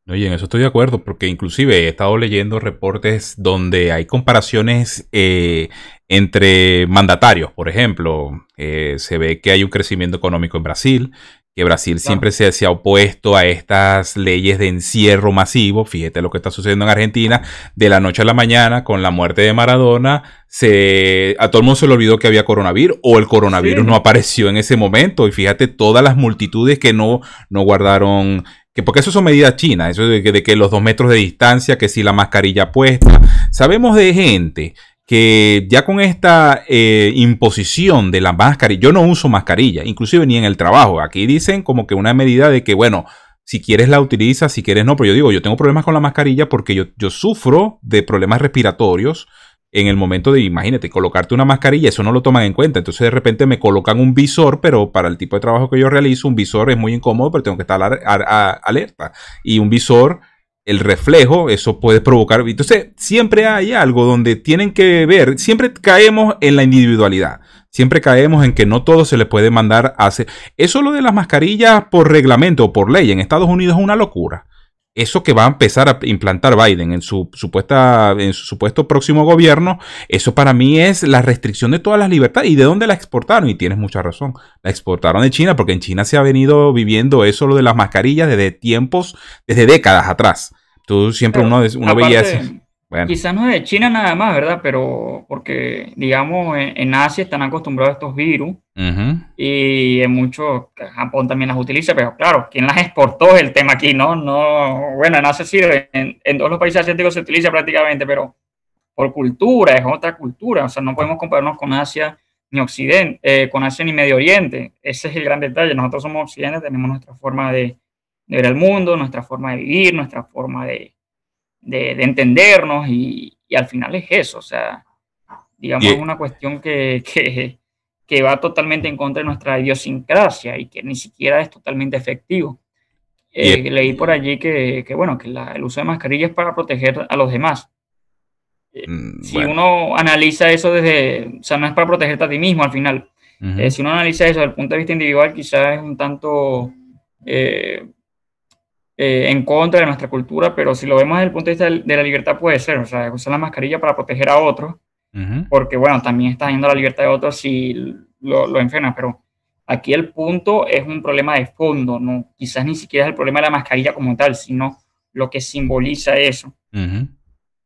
Oye, en eso estoy de acuerdo, porque inclusive he estado leyendo reportes donde hay comparaciones eh, entre mandatarios, por ejemplo. Eh, se ve que hay un crecimiento económico en Brasil, que Brasil siempre se, ha opuesto a estas leyes de encierro masivo. Fíjate lo que está sucediendo en Argentina. De la noche a la mañana, con la muerte de Maradona, se, a todo el mundo se le olvidó que había coronavirus o el coronavirus no apareció en ese momento. Y fíjate todas las multitudes que no, no guardaron que porque eso son medidas chinas, eso de que, los dos metros de distancia, que si la mascarilla puesta, sabemos de gente que ya con esta eh, imposición de la mascarilla, yo no uso mascarilla, inclusive ni en el trabajo. Aquí dicen como que una medida de que, bueno, si quieres la utilizas, si quieres no, pero yo digo, yo tengo problemas con la mascarilla porque yo, yo sufro de problemas respiratorios en el momento de, imagínate, colocarte una mascarilla, eso no lo toman en cuenta. Entonces de repente me colocan un visor, pero para el tipo de trabajo que yo realizo, un visor es muy incómodo, pero tengo que estar alerta. Y un visor, el reflejo, eso puede provocar... Entonces siempre hay algo donde tienen que ver, siempre caemos en la individualidad. Siempre caemos en que no todo se les puede mandar a hacer. Eso lo de las mascarillas por reglamento o por ley en Estados Unidos es una locura eso que va a empezar a implantar Biden en su, supuesta, en su supuesto próximo gobierno, eso para mí es la restricción de todas las libertades. ¿Y de dónde la exportaron? Y tienes mucha razón. La exportaron de China porque en China se ha venido viviendo eso, lo de las mascarillas, desde tiempos, desde décadas atrás. Tú siempre uno, uno veía eso.
Quizás no es de China nada más, ¿verdad? Pero porque, digamos, en, Asia están acostumbrados a estos virus y en muchos, eh, Japón también las utiliza, pero claro, ¿quién las exportó es el tema aquí, ¿no? no bueno, en Asia sirve, en, todos los países asiáticos se utiliza prácticamente, pero por cultura, es otra cultura, o sea, no podemos compararnos con Asia ni Occidente, eh, con Asia ni Medio Oriente, ese es el gran detalle, nosotros somos occidentes, tenemos nuestra forma de ver el mundo, nuestra forma de vivir, nuestra forma de de, entendernos y, al final es eso, o sea, digamos, una cuestión que, que, va totalmente en contra de nuestra idiosincrasia y que ni siquiera es totalmente efectivo. Eh, leí por allí que, bueno, que el uso de mascarillas para proteger a los demás.
Eh, mm, si
uno analiza eso desde, o sea, no es para protegerte a ti mismo al final. Eh, si uno analiza eso desde el punto de vista individual, quizás es un tanto eh, en contra de nuestra cultura, pero si lo vemos desde el punto de vista de la libertad puede ser, o sea, usar la mascarilla para proteger a otros, porque bueno, también estás yendo la libertad de otros si lo, lo pero aquí el punto es un problema de fondo, no quizás ni siquiera es el problema de la mascarilla como tal, sino lo que simboliza eso,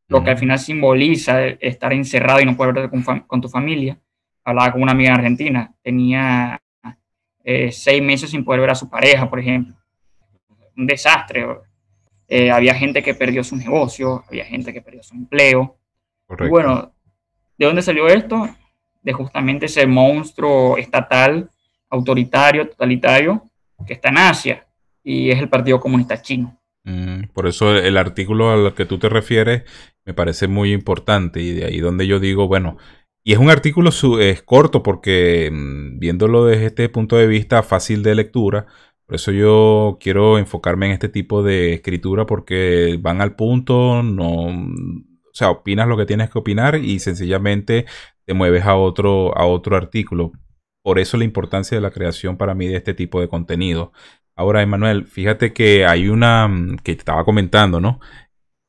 lo que al final simboliza estar encerrado y no poder verte con, tu familia. Hablaba con una amiga Argentina, tenía eh, seis meses sin poder ver a su pareja, por ejemplo un desastre. Eh, había gente que perdió su negocio, había gente que perdió su empleo. Bueno, ¿de dónde salió esto? De justamente ese monstruo estatal, autoritario, totalitario, que está en Asia y es el Partido Comunista Chino.
Mm, por eso el, artículo al que tú te refieres me parece muy importante y de ahí donde yo digo, bueno, y es un artículo es corto porque mm, viéndolo desde este punto de vista fácil de lectura, por eso yo quiero enfocarme en este tipo de escritura porque van al punto, no, o sea, opinas lo que tienes que opinar y sencillamente te mueves a otro, a otro artículo. Por eso la importancia de la creación para mí de este tipo de contenido. Ahora, Emanuel, fíjate que hay una mm, que te estaba comentando, ¿no?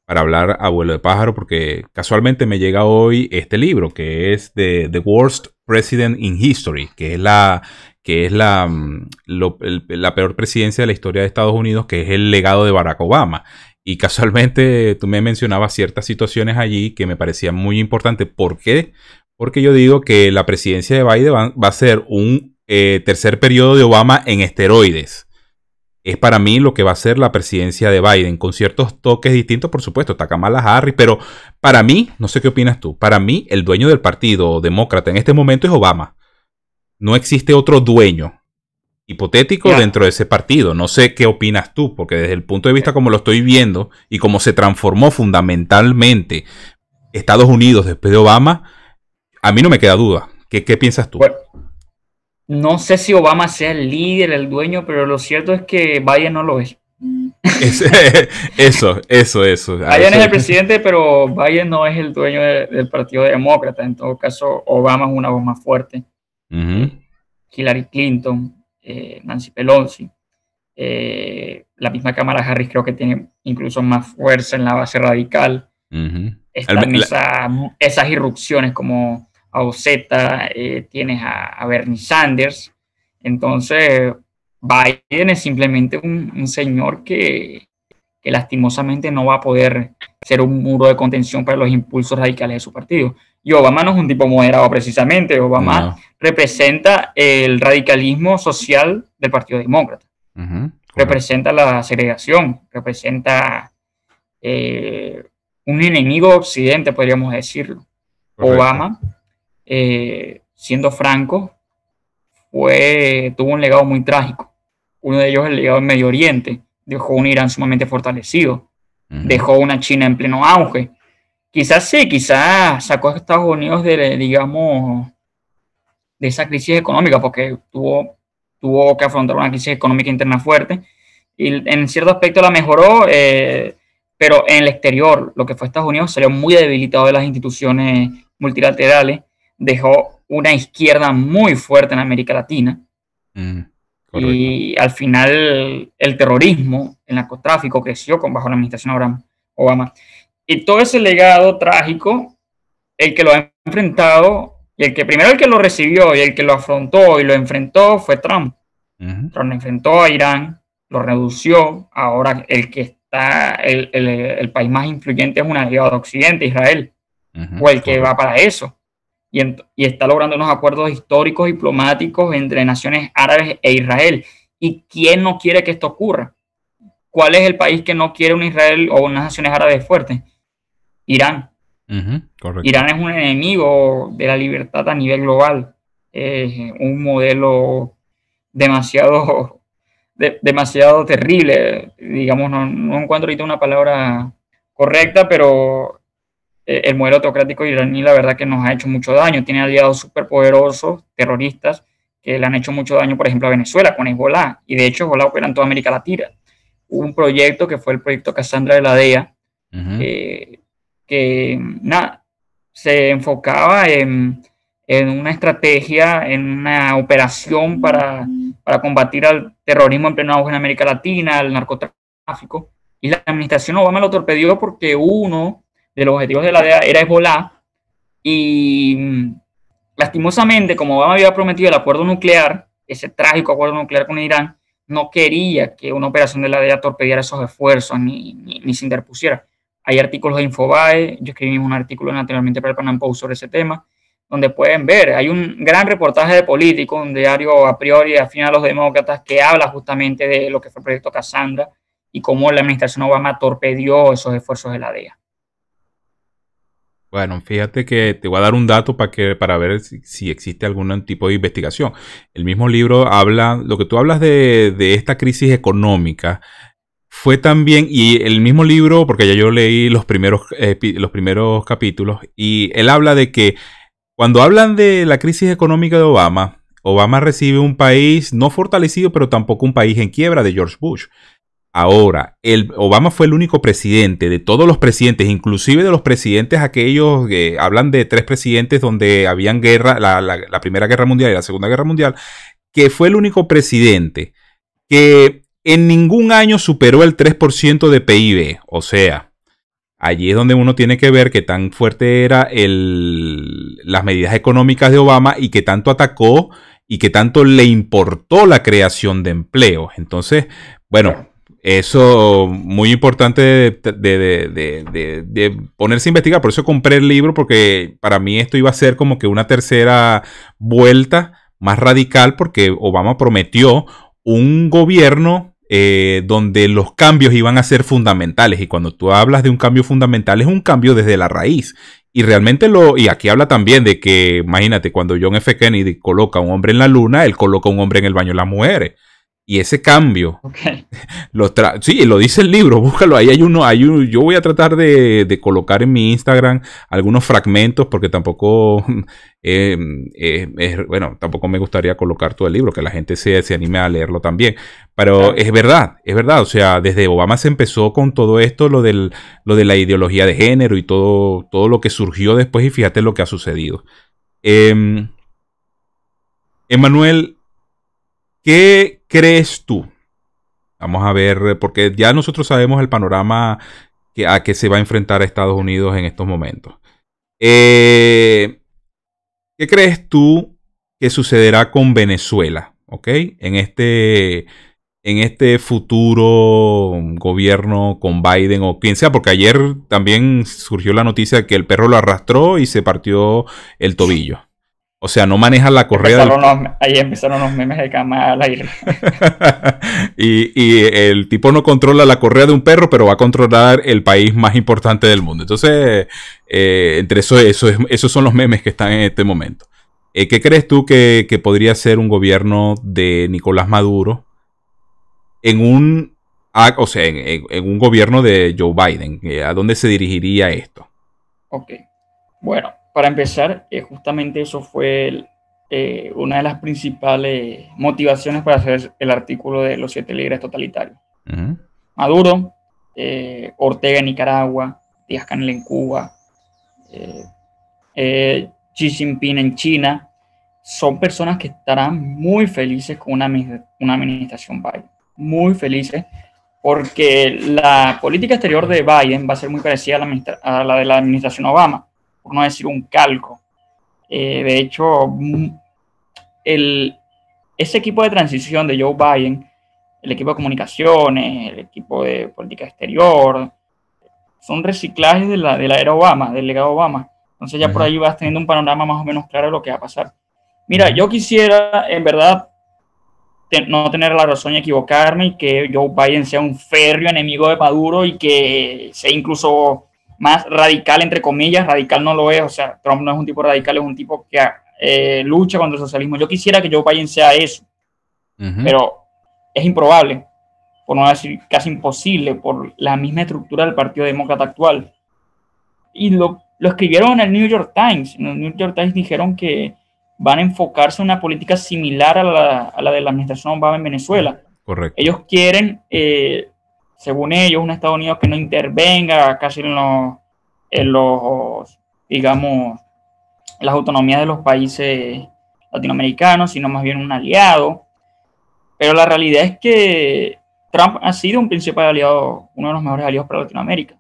Para hablar abuelo de pájaro, porque casualmente me llega hoy este libro, que es de The Worst President in History, que es la que es la, mm, la peor presidencia de la historia de Estados Unidos, que es el legado de Barack Obama. Y casualmente tú me mencionabas ciertas situaciones allí que me parecían muy importantes. ¿Por qué? Porque yo digo que la presidencia de Biden va, a ser un eh, tercer periodo de Obama en esteroides. Es para mí lo que va a ser la presidencia de Biden, con ciertos toques distintos, por supuesto, está Kamala Harris, pero para mí, no sé qué opinas tú, para mí el dueño del partido demócrata en este momento es Obama no existe otro dueño hipotético dentro de ese partido. No sé qué opinas tú, porque desde el punto de vista como lo estoy viendo y como se transformó fundamentalmente Estados Unidos después de Obama, a mí no me queda duda. ¿Qué, qué piensas tú? Bueno,
no sé si Obama sea el líder, el dueño, pero lo cierto es que Biden no lo es.
eso, eso, eso. Biden es el
presidente, pero Biden no es el dueño del Partido Demócrata. En todo caso, Obama es una voz más fuerte. Eh, Hillary Clinton, eh, Nancy Pelosi. Eh, la misma Cámara Harris creo que tiene incluso más fuerza en la base radical. esas, irrupciones como a Oceta, tienes a, Bernie Sanders. Entonces, Biden es simplemente un, señor que, lastimosamente no va a poder ser un muro de contención para los impulsos radicales de su partido. Y Obama no es un tipo moderado precisamente, Obama representa el radicalismo social del Partido Demócrata, representa la segregación, representa eh, un enemigo Occidente, podríamos decirlo. Obama, eh, siendo franco, tuvo un legado muy trágico. Uno de ellos, el legado del Medio Oriente, dejó un Irán sumamente fortalecido dejó una China en pleno auge. Quizás sí, quizás sacó a Estados Unidos de, digamos, de esa crisis económica, porque tuvo, tuvo que afrontar una crisis económica interna fuerte, y en cierto aspecto la mejoró, eh, pero en el exterior, lo que fue Estados Unidos salió muy debilitado de las instituciones multilaterales, dejó una izquierda muy fuerte en América Latina, y al final el terrorismo, el narcotráfico creció con, bajo la administración Obama. Y todo ese legado trágico, el que lo ha enfrentado, y el que primero el que lo recibió y el que lo afrontó y lo enfrentó fue Trump. Trump enfrentó a Irán, lo redució, ahora el que está, el, país más influyente es un aliado de Occidente, Israel, o el que va para eso y, está logrando unos acuerdos históricos diplomáticos entre naciones árabes e Israel. ¿Y quién no quiere que esto ocurra? ¿Cuál es el país que no quiere un Israel o unas naciones árabes fuertes? Irán.
Irán es
un enemigo de la libertad a nivel global. Es un modelo demasiado, demasiado terrible. Digamos, no, no encuentro ahorita una palabra correcta, pero eh, el modelo autocrático iraní la verdad que nos ha hecho mucho daño. Tiene aliados superpoderosos, terroristas, que le han hecho mucho daño, por ejemplo, a Venezuela con Hezbollah. Y de hecho, Hezbollah opera en toda América Latina. un proyecto que fue el proyecto Cassandra de la DEA, eh, que nada, se enfocaba en, una estrategia, en una operación para, para combatir al terrorismo en pleno en América Latina, al narcotráfico. Y la administración Obama lo torpedió porque uno de los objetivos de la DEA era volar, Y mm, lastimosamente, como Obama había prometido el acuerdo nuclear, ese trágico acuerdo nuclear con Irán, no quería que una operación de la DEA torpediera esos esfuerzos ni, se interpusiera. Hay artículos de Infobae, yo escribí un artículo naturalmente para el Panam Post sobre ese tema, donde pueden ver, hay un gran reportaje de Político, un diario a priori afín a los demócratas, que habla justamente de lo que fue el proyecto Cassandra y cómo la administración Obama torpedió esos esfuerzos de la DEA.
Bueno, fíjate que te voy a dar un dato para, que, para ver si, existe algún tipo de investigación. El mismo libro habla, lo que tú hablas de, esta crisis económica, fue también, y el mismo libro, porque ya yo leí los primeros, eh, los primeros capítulos, y él habla de que cuando hablan de la crisis económica de Obama, Obama recibe un país no fortalecido, pero tampoco un país en quiebra de George Bush. Ahora, el, Obama fue el único presidente de todos los presidentes, inclusive de los presidentes aquellos que hablan de tres presidentes donde habían guerra, la, Primera Guerra Mundial y la Segunda Guerra Mundial, que fue el único presidente que en ningún año superó el 3% de PIB. O sea, allí es donde uno tiene que ver qué tan fuerte era el, las medidas económicas de Obama y que tanto atacó y que tanto le importó la creación de empleo. Entonces, bueno eso muy importante de, ponerse a investigar. Por eso compré el libro, porque para mí esto iba a ser como que una tercera vuelta más radical, porque Obama prometió un gobierno eh, donde los cambios iban a ser fundamentales. Y cuando tú hablas de un cambio fundamental, es un cambio desde la raíz. Y realmente lo, y aquí habla también de que, imagínate, cuando John F. Kennedy coloca a un hombre en la luna, él coloca a un hombre en el baño de las mujeres. Y ese cambio, lo sí, lo dice el libro, búscalo, ahí hay uno, hay yo voy a tratar de, colocar en mi Instagram algunos fragmentos porque tampoco, eh, eh, bueno, tampoco me gustaría colocar todo el libro, que la gente se, se anime a leerlo también. Pero es verdad, es verdad, o sea, desde Obama se empezó con todo esto, lo, de la ideología de género y todo, todo lo que surgió después y fíjate lo que ha sucedido. Emanuel, em, ¿Qué, crees tú? Vamos a ver, eh, porque ya nosotros sabemos el panorama que, a que se va a enfrentar Estados Unidos en estos momentos. Eh, ¿Qué crees tú que sucederá con Venezuela? ¿Ok? En este, en este futuro gobierno con Biden o quien sea, porque ayer también surgió la noticia que el perro lo arrastró y se partió el tobillo. O sea, no maneja la correa. Empezaron
ahí empezaron los memes de cama al aire.
y, el tipo no controla la correa de un perro, pero va a controlar el país más importante del mundo. Entonces, eh, entre eso, esos son los memes que están en este momento. Eh, ¿Qué crees tú que, podría ser un gobierno de Nicolás Maduro en un, en, en un gobierno de Joe Biden? Eh, ¿A dónde se dirigiría esto?
Ok. Bueno, para empezar, eh, justamente eso fue eh, una de las principales motivaciones para hacer el artículo de los siete líderes totalitarios. Maduro, eh, Ortega en Nicaragua, Díaz Canel en Cuba, Xi Jinping en China, son personas que estarán muy felices con una, una administración Biden. Muy felices porque la política exterior de Biden va a ser muy parecida a la de la administración Obama por no decir un calco. Eh, de hecho, mm, ese equipo de transición de Joe Biden, el equipo de comunicaciones, el equipo de política exterior, son reciclajes de la, de la era Obama, del legado Obama. Entonces ya por ahí vas teniendo un panorama más o menos claro de lo que va a pasar. Mira, yo quisiera, en verdad, no tener la razón y equivocarme y que Joe Biden sea un férreo enemigo de Maduro y que sea incluso más radical, entre comillas, radical no lo es, o sea, Trump no es un tipo radical, es un tipo que eh, lucha contra el socialismo. Yo quisiera que Joe Biden sea eso, pero es improbable, por no decir casi imposible, por la misma estructura del Partido Demócrata actual. Y lo, escribieron en el New York Times, en el New York Times dijeron que van a enfocarse en una política similar a la, de la administración Obama en Venezuela. Correcto. Ellos quieren eh, según ellos, un Estados Unidos que no intervenga casi en los, en digamos, las autonomías de los países latinoamericanos, sino más bien un aliado. Pero la realidad es que Trump ha sido un principal aliado, uno de los mejores aliados para Latinoamérica.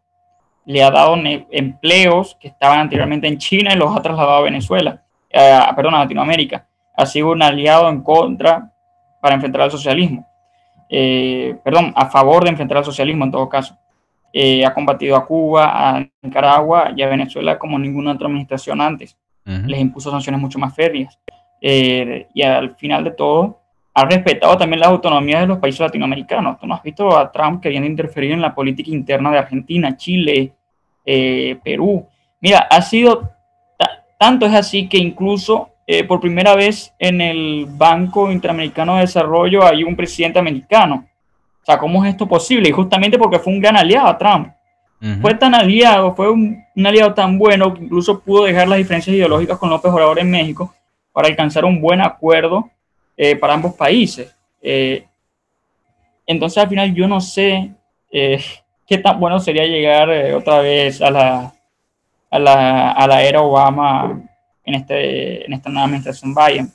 Le ha dado empleos que estaban anteriormente en China y los ha trasladado a Venezuela, eh, perdón, a Latinoamérica. Ha sido un aliado en contra para enfrentar al socialismo. Eh, perdón, a favor de enfrentar al socialismo en todo caso. Eh, ha combatido a Cuba, a Nicaragua y a Venezuela como ninguna otra administración antes. Les impuso sanciones mucho más férreas. Eh, y al final de todo, ha respetado también la autonomía de los países latinoamericanos. Tú no has visto a Trump queriendo interferir en la política interna de Argentina, Chile, Perú. Mira, ha sido, tanto es así que incluso eh, por primera vez en el Banco Interamericano de Desarrollo hay un presidente americano. O sea, ¿cómo es esto posible? Y justamente porque fue un gran aliado a Trump. Fue tan aliado, fue un, aliado tan bueno que incluso pudo dejar las diferencias ideológicas con López Obrador en México para alcanzar un buen acuerdo eh, para ambos países. Eh, entonces, al final, yo no sé qué tan bueno sería llegar otra vez a la, a la, a la era Obama en, este, en esta nueva administración Biden.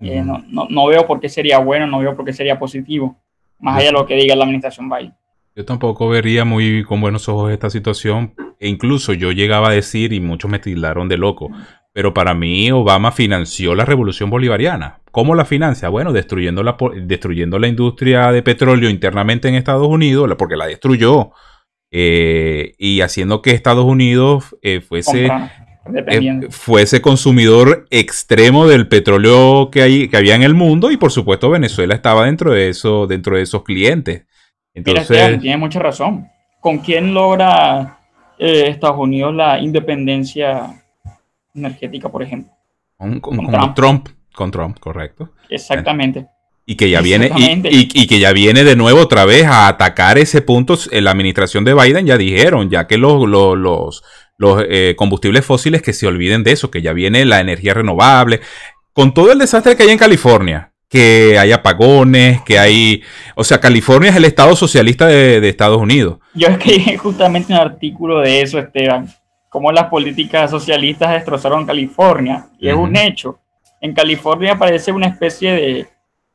Eh, no, veo por qué sería bueno, no veo por qué sería positivo, más allá de lo que diga la administración Biden.
Yo tampoco vería muy con buenos ojos esta situación, e incluso yo llegaba a decir, y muchos me tildaron de loco, pero para mí Obama financió la revolución bolivariana. ¿Cómo la financia? Bueno, destruyendo la, destruyendo la industria de petróleo internamente en Estados Unidos, porque la destruyó. Eh, y haciendo que Estados Unidos eh, fuese eh, fue ese consumidor extremo del petróleo que, hay, que había en el mundo y por supuesto Venezuela estaba dentro de, eso, dentro de esos clientes. Entonces,
tiene mucha razón. ¿Con quién logra eh, Estados Unidos la independencia energética, por ejemplo?
Con, Trump. Con Trump, correcto.
Exactamente.
Y que, ya viene, y, que ya viene de nuevo otra vez a atacar ese punto. La administración de Biden ya dijeron, ya que los, los eh, combustibles fósiles, que se olviden de eso, que ya viene la energía renovable. Con todo el desastre que hay en California, que hay apagones, que hay... O sea, California es el estado socialista de, Estados Unidos.
Yo escribí justamente un artículo de eso, Esteban, cómo las políticas socialistas destrozaron California. Y es un hecho. En California parece una especie de,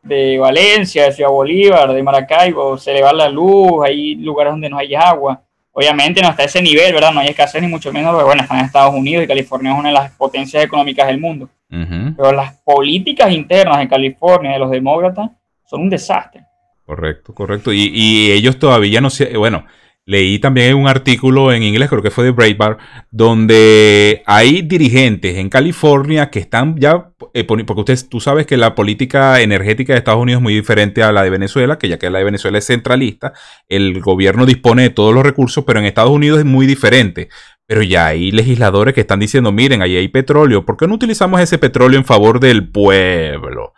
de Valencia, de Ciudad Bolívar, de Maracaibo, se le va la luz, hay lugares donde no hay agua. Obviamente no está a ese nivel, ¿verdad? No hay escasez ni mucho menos, pero bueno, están en Estados Unidos y California es una de las potencias económicas del mundo.
Pero
las políticas internas en California de los demócratas son un desastre.
Correcto, correcto. Y, y ellos todavía no se... Bueno, Leí también un artículo en inglés, creo que fue de Breitbart, donde hay dirigentes en California que están ya, eh, porque ustedes tú sabes que la política energética de Estados Unidos es muy diferente a la de Venezuela, que ya que la de Venezuela es centralista, el gobierno dispone de todos los recursos, pero en Estados Unidos es muy diferente. Pero ya hay legisladores que están diciendo, miren, ahí hay petróleo, ¿por qué no utilizamos ese petróleo en favor del pueblo?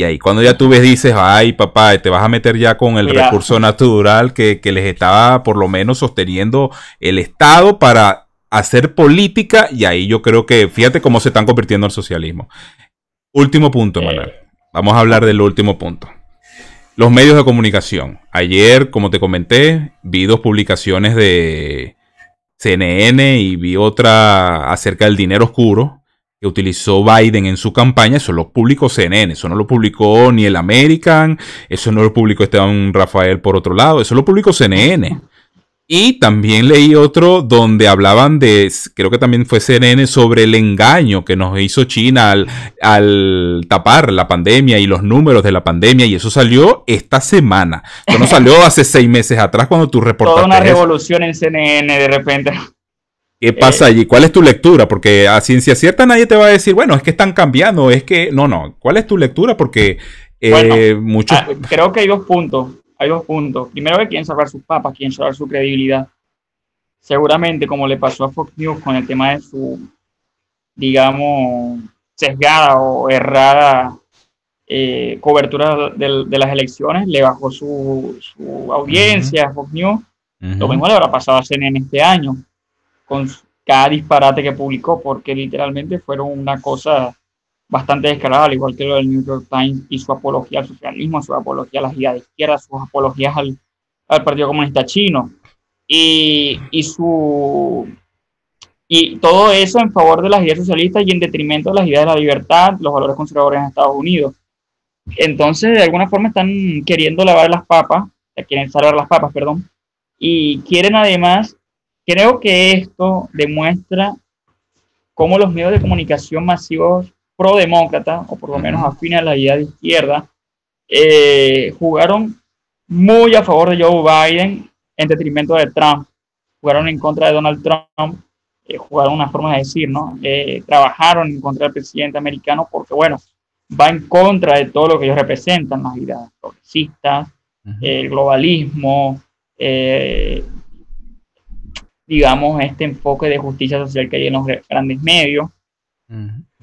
Y ahí cuando ya tú ves, dices, ay papá, te vas a meter ya con el recurso natural que, les estaba por lo menos sosteniendo el Estado para hacer política. Y ahí yo creo que, fíjate cómo se están convirtiendo al socialismo. Último punto, eh. Manuel. Vamos a hablar del último punto. Los medios de comunicación. Ayer, como te comenté, vi dos publicaciones de CNN y vi otra acerca del dinero oscuro que utilizó Biden en su campaña, eso lo publicó CNN, eso no lo publicó ni el American, eso no lo publicó Esteban Rafael por otro lado, eso lo publicó CNN. Y también leí otro donde hablaban de, creo que también fue CNN, sobre el engaño que nos hizo China al, tapar la pandemia y los números de la pandemia. Y eso salió esta semana. Eso no salió hace seis meses atrás cuando tú reportaste. Toda una
revolución en CNN de repente.
¿Qué eh, pasa allí? ¿Cuál es tu lectura? Porque a ciencia cierta nadie te va a decir, bueno, es que están cambiando, es que. No, no. ¿Cuál es tu lectura? Porque eh, ah,
Creo que hay dos puntos. Hay dos puntos. Primero, que quieren salvar sus papas, quieren salvar su credibilidad. Seguramente, como le pasó a Fox News con el tema de su, digamos, sesgada o errada eh, cobertura de, las elecciones, le bajó su, audiencia a Fox News. Lo mismo le habrá pasado a CNN este año con cada disparate que publicó, porque literalmente fueron una cosa bastante descarada, al igual que lo del New York Times y su apología al socialismo, su apología a las ideas de izquierda, sus apologías al, Partido Comunista Chino y, su y todo eso en favor de las ideas socialistas y en detrimento de las ideas de la libertad, los valores conservadores en Estados Unidos. Entonces, de alguna forma están queriendo lavar las papas, quieren salvar las papas, perdón, y quieren además Creo que esto demuestra cómo los medios de comunicación masivos prodemócratas, o por lo menos afines a la idea de izquierda, eh, jugaron muy a favor de Joe Biden en detrimento de Trump. Jugaron en contra de Donald Trump, eh, jugaron una forma de decir, ¿no? Eh, trabajaron en contra del presidente americano porque, bueno, va en contra de todo lo que ellos representan, las ideas progresistas, el globalismo, digamos, este enfoque de justicia social que hay en los grandes medios.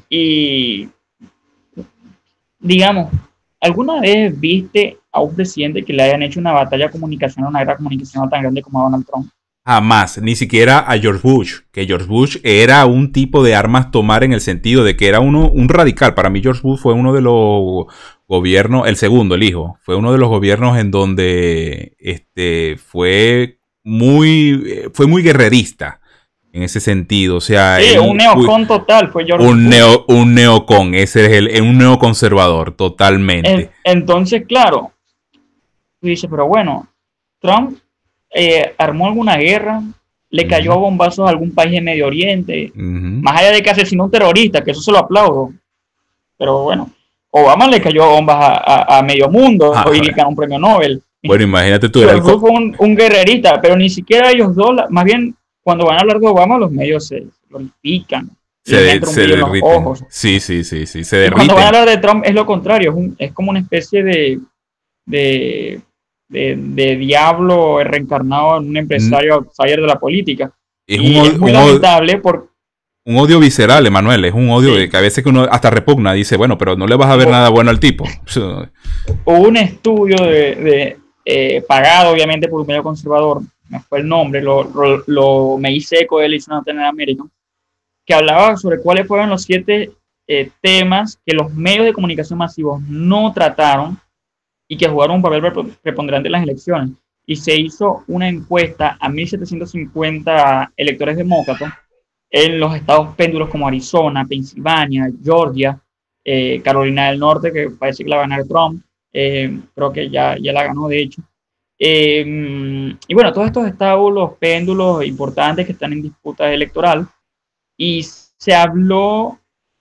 Y, digamos, ¿alguna vez viste a un presidente que le hayan hecho una batalla de comunicación, una guerra comunicacional tan grande como Donald Trump?
Jamás, ni siquiera a George Bush, que George Bush era un tipo de armas tomar en el sentido de que era uno, un radical. Para mí George Bush fue uno de los gobiernos, el segundo, el hijo, fue uno de los gobiernos en donde este, fue muy, eh, fue muy guerrerista en ese sentido. O sea, un neocon
total fue un,
un neocon, ese es el, un neoconservador totalmente.
entonces, claro, tú dices, pero bueno, Trump eh, armó alguna guerra, le cayó a bombazos a algún país en Medio Oriente,
más
allá de que asesinó a un terrorista, que eso se lo aplaudo. Pero bueno, Obama le cayó bombas a, medio mundo, ah, ganó un premio Nobel.
Bueno, imagínate tú. Era fue
un, guerrerita, pero ni siquiera ellos dos, más bien cuando van a hablar de Obama, los medios se lo pican. Se, de, se derriten.
Sí, sí, sí, sí, se cuando van a
hablar de Trump es lo contrario, es, como una especie de, de, de, diablo reencarnado en un empresario mm. de la política.
Es, y es muy
lamentable porque
un odio visceral, Emanuel, es un odio que a veces que uno hasta repugna, dice, bueno, pero no le vas a ver nada bueno al tipo. Hubo
un estudio de, eh, pagado obviamente por un medio conservador, me fue el nombre, lo, lo, me hice eco de en América, que hablaba sobre cuáles fueron los siete eh, temas que los medios de comunicación masivos no trataron y que jugaron un papel preponderante en las elecciones. Y se hizo una encuesta a 1.750 electores demócratas en los estados péndulos como Arizona, Pensilvania, Georgia, eh, Carolina del Norte, que parece que la va a ganar Trump, eh, creo que ya, ya la ganó, de hecho. Eh, y bueno, todos estos estábulos, péndulos importantes que están en disputa electoral. Y se habló,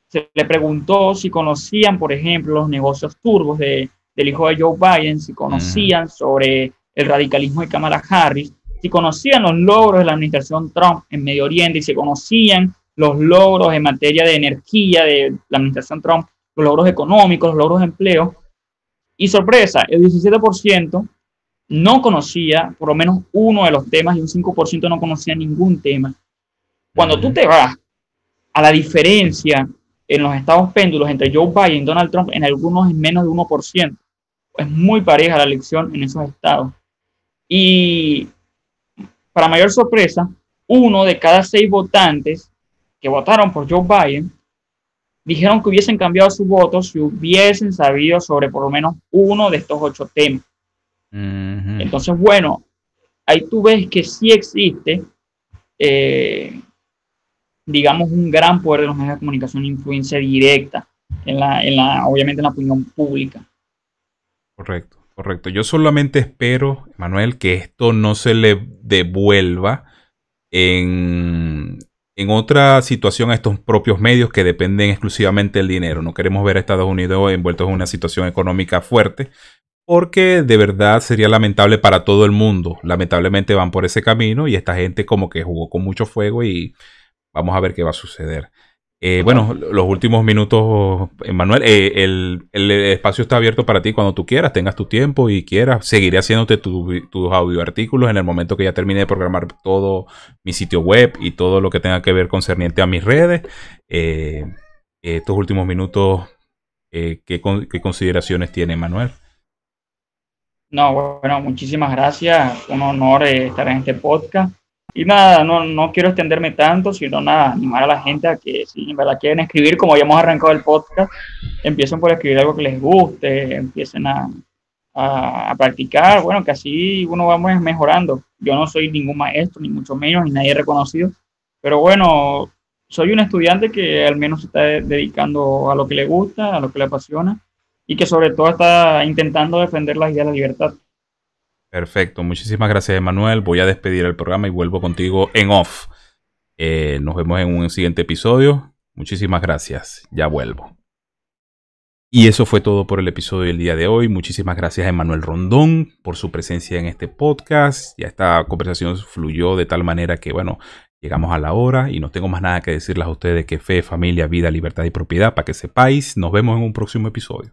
se le preguntó si conocían, por ejemplo, los negocios turbos de, del hijo de Joe Biden, si conocían sobre el radicalismo de Kamala Harris, si conocían los logros de la administración Trump en Medio Oriente y si conocían los logros en materia de energía de la administración Trump, los logros económicos, los logros de empleo. Y sorpresa, el 17% no conocía por lo menos uno de los temas y un 5% no conocía ningún tema. Cuando tú te vas a la diferencia en los estados péndulos entre Joe Biden y Donald Trump, en algunos es menos de 1%. Es muy pareja la elección en esos estados. Y para mayor sorpresa, uno de cada seis votantes que votaron por Joe Biden dijeron que hubiesen cambiado su voto si hubiesen sabido sobre por lo menos uno de estos ocho temas. Entonces, bueno, ahí tú ves que sí existe, eh, digamos, un gran poder de los medios de comunicación, e influencia directa, en la, en la, obviamente en la opinión pública.
Correcto, correcto. Yo solamente espero, Manuel, que esto no se le devuelva en, en otra situación estos propios medios que dependen exclusivamente del dinero. No queremos ver a Estados Unidos envueltos en una situación económica fuerte, porque de verdad sería lamentable para todo el mundo. Lamentablemente van por ese camino y esta gente como que jugó con mucho fuego y vamos a ver qué va a suceder. Eh, bueno, los últimos minutos, Manuel, eh, el, espacio está abierto para ti cuando tú quieras, tengas tu tiempo y quieras. Seguiré haciéndote tus audioartículos en el momento que ya termine de programar todo mi sitio web y todo lo que tenga que ver concerniente a mis redes. Eh, estos últimos minutos, ¿qué, ¿qué, consideraciones tiene Manuel?
No, bueno, muchísimas gracias. Un honor estar en este podcast. Y nada, no, quiero extenderme tanto, sino nada, animar a la gente a que si en verdad quieren escribir, como ya hemos arrancado el podcast, empiecen por escribir algo que les guste, empiecen a, a, practicar, bueno, que así uno va mejorando. Yo no soy ningún maestro, ni mucho menos, ni nadie reconocido, pero bueno, soy un estudiante que al menos se está dedicando a lo que le gusta, a lo que le apasiona, y que sobre todo está intentando defender las ideas de la libertad.
Perfecto, muchísimas gracias Emanuel. Voy a despedir el programa y vuelvo contigo en off. Eh, nos vemos en un siguiente episodio. Muchísimas gracias, ya vuelvo. Y eso fue todo por el episodio del día de hoy. Muchísimas gracias Emanuel Rondón por su presencia en este podcast. Ya esta conversación fluyó de tal manera que, bueno, llegamos a la hora y no tengo más nada que decirles a ustedes que fe, familia, vida, libertad y propiedad para que sepáis. Nos vemos en un próximo episodio.